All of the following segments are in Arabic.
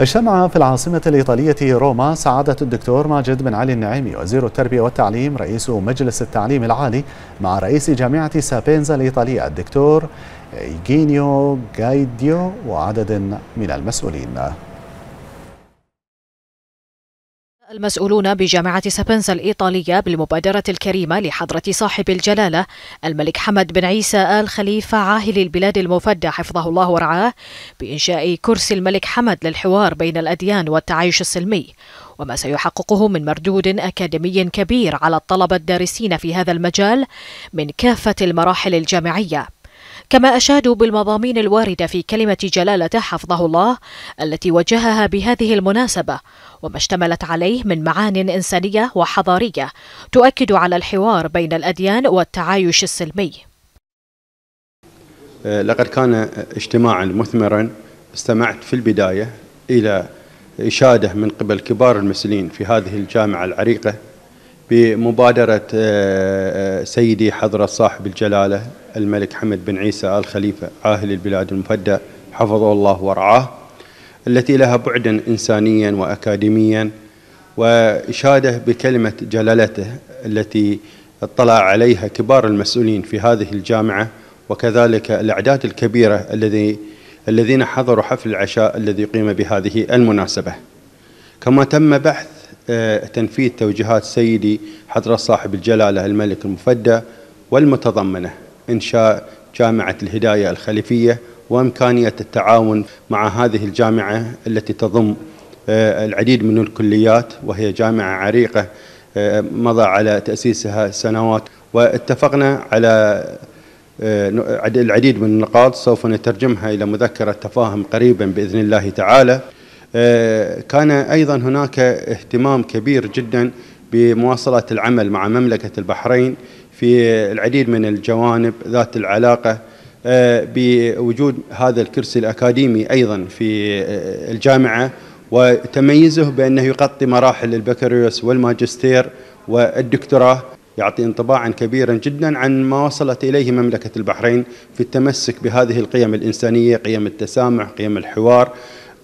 اجتمع في العاصمة الإيطالية روما سعادة الدكتور ماجد بن علي النعيمي وزير التربية والتعليم رئيس مجلس التعليم العالي مع رئيس جامعة سابينزا الإيطالية الدكتور إيجينيو غايديو وعدد من المسؤولين المسؤولون بجامعة سابنزا الإيطالية بالمبادرة الكريمة لحضرة صاحب الجلالة الملك حمد بن عيسى آل خليفة عاهل البلاد المفدى حفظه الله ورعاه بإنشاء كرسي الملك حمد للحوار بين الأديان والتعايش السلمي وما سيحققه من مردود أكاديمي كبير على الطلبة الدارسين في هذا المجال من كافة المراحل الجامعية كما أشادوا بالمضامين الواردة في كلمة جلالته حفظه الله التي وجهها بهذه المناسبة وما اشتملت عليه من معان إنسانية وحضارية تؤكد على الحوار بين الأديان والتعايش السلمي أه، لقد كان اجتماعا مثمرا استمعت في البداية إلى إشادة من قبل كبار المسلمين في هذه الجامعة العريقة بمبادرة آه، آه، سيدي حضرة صاحب الجلالة الملك حمد بن عيسى آل خليفة عاهل البلاد المفدى حفظه الله ورعاه التي لها بعدا إنسانيا وأكاديميا وإشاده بكلمة جلالته التي اطلع عليها كبار المسؤولين في هذه الجامعة وكذلك الأعداد الكبيرة الذي الذين حضروا حفل العشاء الذي قيم بهذه المناسبة كما تم بحث آه، تنفيذ توجيهات سيدي حضرة صاحب الجلالة الملك المفدى والمتضمنة إنشاء جامعة الهداية الخليفية وإمكانية التعاون مع هذه الجامعة التي تضم آه، العديد من الكليات وهي جامعة عريقة آه، مضى على تأسيسها سنوات واتفقنا على العديد من النقاط سوف نترجمها إلى مذكرة تفاهم قريبا بإذن الله تعالى آه، كان أيضا هناك اهتمام كبير جدا بمواصلة العمل مع مملكة البحرين في العديد من الجوانب ذات العلاقة آه، بوجود هذا الكرسي الأكاديمي أيضا في آه، الجامعة وتميزه بأنه يغطي مراحل البكالوريوس والماجستير والدكتوراه يعطي انطباعا كبيرا جدا عن ما وصلت إليه مملكة البحرين في التمسك بهذه القيم الإنسانية قيم التسامح قيم الحوار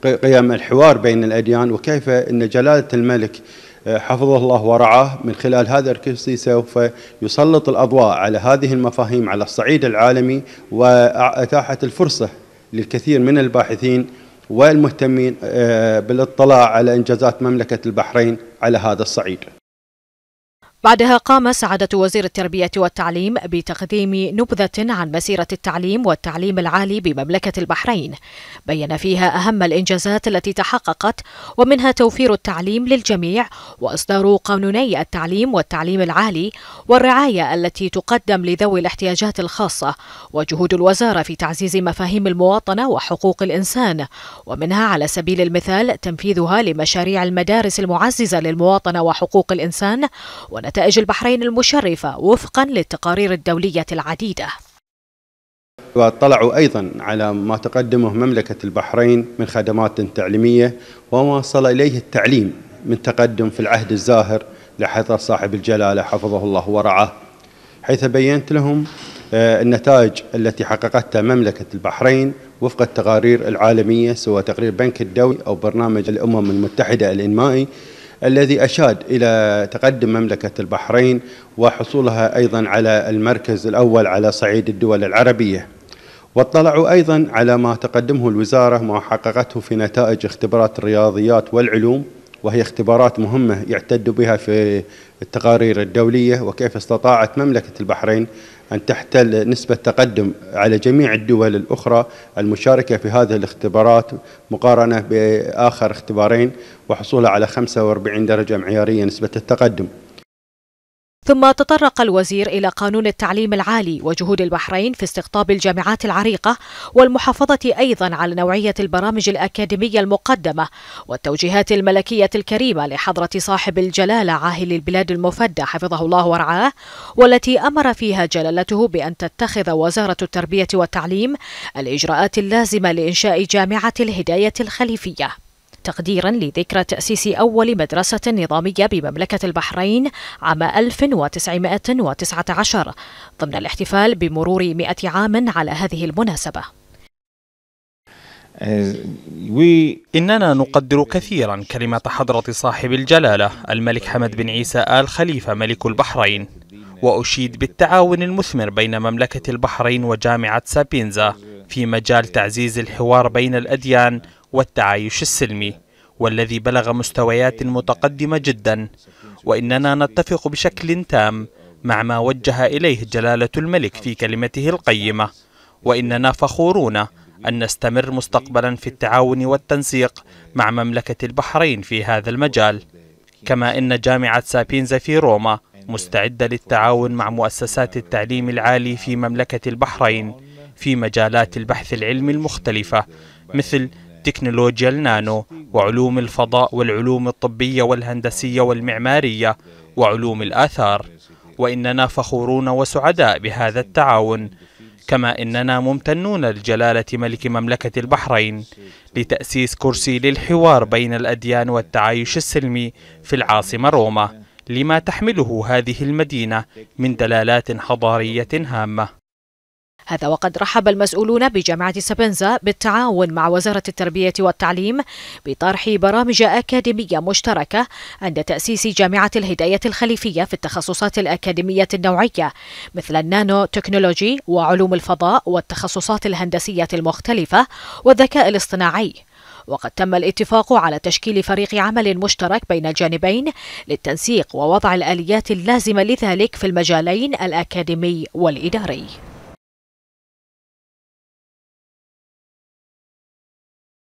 قيم الحوار بين الأديان وكيف أن جلالة الملك آه، حفظه الله ورعاه من خلال هذا الكرسي سوف يسلط الأضواء على هذه المفاهيم على الصعيد العالمي وأتاحت الفرصة للكثير من الباحثين والمهتمين آه، بالاطلاع على إنجازات مملكة البحرين على هذا الصعيد بعدها قام سعادة وزير التربية والتعليم بتقديم نبذة عن مسيرة التعليم والتعليم العالي بمملكة البحرين بين فيها أهم الإنجازات التي تحققت ومنها توفير التعليم للجميع وإصدار قانوني التعليم والتعليم العالي والرعاية التي تقدم لذوي الاحتياجات الخاصة وجهود الوزارة في تعزيز مفاهيم المواطنة وحقوق الإنسان ومنها على سبيل المثال تنفيذها لمشاريع المدارس المعززة للمواطنة وحقوق الإنسان ونت نتائج البحرين المشرفة وفقا للتقارير الدولية العديدة واطلعوا أيضا على ما تقدمه مملكة البحرين من خدمات تعليمية وما وصل إليه التعليم من تقدم في العهد الزاهر لحضرة صاحب الجلالة حفظه الله ورعاه حيث بينت لهم آه، النتائج التي حققتها مملكة البحرين وفق التقارير العالمية سواء تقرير بنك الدولي أو برنامج الأمم المتحدة الإنمائي الذي أشاد إلى تقدم مملكة البحرين وحصولها أيضا على المركز الأول على صعيد الدول العربية واطلعوا أيضا على ما تقدمه الوزارة ما حققته في نتائج اختبارات الرياضيات والعلوم وهي اختبارات مهمة يعتد بها في التقارير الدولية وكيف استطاعت مملكة البحرين أن تحتل نسبة تقدم على جميع الدول الأخرى المشاركة في هذه الاختبارات مقارنة بآخر اختبارين وحصولها على 45 درجة معيارية نسبة التقدم ثم تطرق الوزير إلى قانون التعليم العالي وجهود البحرين في استقطاب الجامعات العريقة والمحافظة أيضا على نوعية البرامج الأكاديمية المقدمة والتوجيهات الملكية الكريمة لحضرة صاحب الجلالة عاهل البلاد المفدى حفظه الله ورعاه والتي أمر فيها جلالته بأن تتخذ وزارة التربية والتعليم الإجراءات اللازمة لإنشاء جامعة الهداية الخليفية تقديرا لذكرى تأسيس أول مدرسة نظامية بمملكة البحرين عام 1919 ضمن الاحتفال بمرور 100 عام على هذه المناسبة إننا نقدر كثيرا كلمة حضرة صاحب الجلالة الملك حمد بن عيسى آل خليفة ملك البحرين وأشيد بالتعاون المثمر بين مملكة البحرين وجامعة سابينزا في مجال تعزيز الحوار بين الأديان والتعايش السلمي والذي بلغ مستويات متقدمة جدا وإننا نتفق بشكل تام مع ما وجه إليه جلالة الملك في كلمته القيمة وإننا فخورون أن نستمر مستقبلا في التعاون والتنسيق مع مملكة البحرين في هذا المجال كما إن جامعة سابينزا في روما مستعدة للتعاون مع مؤسسات التعليم العالي في مملكة البحرين في مجالات البحث العلمي المختلفة مثل تكنولوجيا النانو وعلوم الفضاء والعلوم الطبية والهندسية والمعمارية وعلوم الآثار وإننا فخورون وسعداء بهذا التعاون كما إننا ممتنون لجلالة ملك مملكة البحرين لتأسيس كرسي للحوار بين الأديان والتعايش السلمي في العاصمة روما لما تحمله هذه المدينة من دلالات حضارية هامة هذا وقد رحب المسؤولون بجامعة سبنزا بالتعاون مع وزارة التربية والتعليم بطرح برامج أكاديمية مشتركة عند تأسيس جامعة الهداية الخليفية في التخصصات الأكاديمية النوعية مثل النانو تكنولوجي وعلوم الفضاء والتخصصات الهندسية المختلفة والذكاء الاصطناعي وقد تم الاتفاق على تشكيل فريق عمل مشترك بين الجانبين للتنسيق ووضع الآليات اللازمة لذلك في المجالين الأكاديمي والإداري